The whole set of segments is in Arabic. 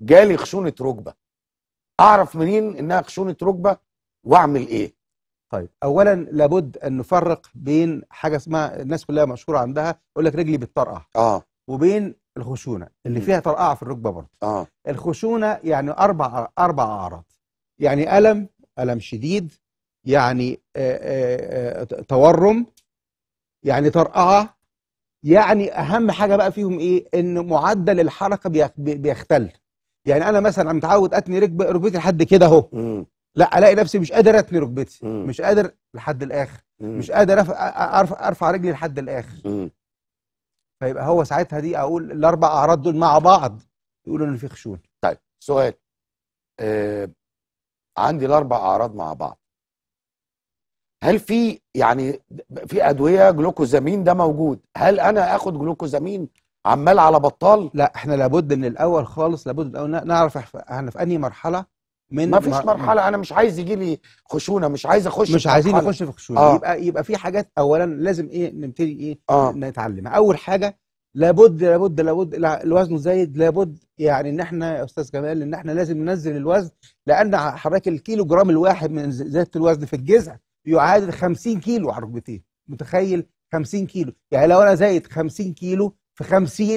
جالي خشونه ركبه اعرف منين انها خشونه ركبه واعمل ايه طيب اولا لابد ان نفرق بين حاجه اسمها الناس كلها مشهوره عندها يقول لك رجلي بتطرقع اه وبين الخشونه اللي فيها طرقعه في الركبه برضه اه الخشونه يعني اربع اربع اعراض يعني الم الم شديد يعني آآ آه، آآ آه، آه، تورم يعني طرقعه يعني اهم حاجه بقى فيهم ايه ان معدل الحركه بيختل يعني انا مثلا متعود اتني ركبه ركبتي لحد كده اهو لا الاقي نفسي مش قادر اتني ركبتي مش قادر لحد الاخر مش قادر أرفع, أرفع, ارفع رجلي لحد الاخر فيبقى هو ساعتها دي اقول الاربع اعراض دول مع بعض يقولوا ان في خشونه طيب سؤال آه عندي الاربع اعراض مع بعض هل في يعني في ادويه جلوكوزامين ده موجود هل انا اخد جلوكوزامين عمال على بطال لا احنا لابد من الاول خالص لابد الاول نعرف احنا في انهي مرحله من ما فيش مرحله انا مش عايز يجي لي خشونه مش عايز اخش مش عايزين نخش في خشونه آه. يبقى يبقى في حاجات اولا لازم ايه نبتدي ايه آه. نتعلمها اول حاجه لابد لابد لابد الوزن زايد لابد يعني ان احنا يا استاذ جمال ان احنا لازم ننزل الوزن لان حضرتك الكيلو جرام الواحد من زياده الوزن في الجزء يعادل 50 كيلو على ركبتين متخيل 50 كيلو يعني لو انا زايد 50 كيلو في 50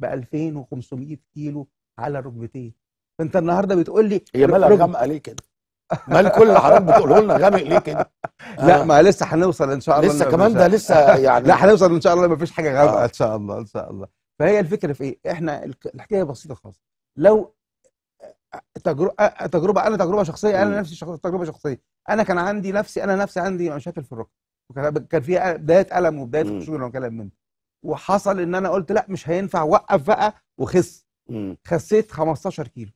ب 2500 كيلو على ركبتين فانت النهارده بتقول لي هي مالها غامقه ليه كده؟ مال كل حضرتك بتقوله لنا غامق ليه كده؟ لا آه. ما لسه هنوصل ان شاء الله لسه كمان ده لسه يعني لا هنوصل ان شاء الله ما فيش حاجه غامقه آه. ان شاء الله ان شاء الله فهي الفكره في ايه؟ احنا الحكايه بسيطه خالص لو تجربه تجربه انا تجربه شخصيه انا نفسي تجربه شخصيه انا كان عندي نفسي انا نفسي عندي مشاكل في الركبه كان فيها بدايه الم وبدايه خشونه وكلام من وحصل ان انا قلت لا مش هينفع وقف بقى وخس خسيت 15 كيلو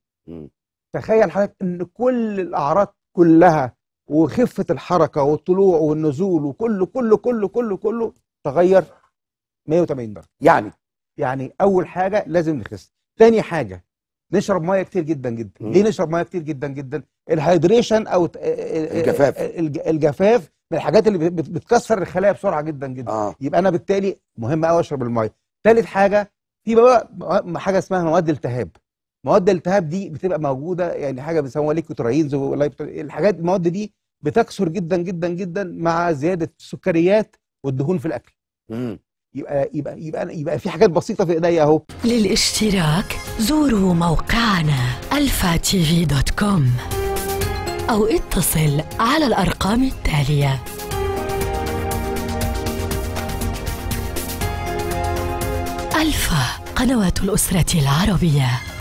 تخيل حضرتك ان كل الاعراض كلها وخفه الحركه والطلوع والنزول وكله كله كله كله كله تغير 180 درجه يعني يعني اول حاجه لازم نخس تاني حاجه نشرب ميه كتير جدا جدا مم. ليه نشرب ميه كتير جدا جدا الهايدريشن او الجفاف الجفاف من الحاجات اللي بتكسر الخلايا بسرعه جدا جدا آه. يبقى انا بالتالي مهم قوي اشرب الميه ثالث حاجه في بقى حاجه اسمها مواد التهاب مواد الالتهاب دي بتبقى موجوده يعني حاجه بيسموها ليكوتراينز الحاجات المواد دي بتكثر جدا جدا جدا مع زياده السكريات والدهون في الاكل مم. يبقى يبقى يبقى يبقى في حاجات بسيطه في ايديا اهو للاشتراك زوروا موقعنا دوت كوم أو اتصل على الأرقام التالية ألفا قنوات الأسرة العربية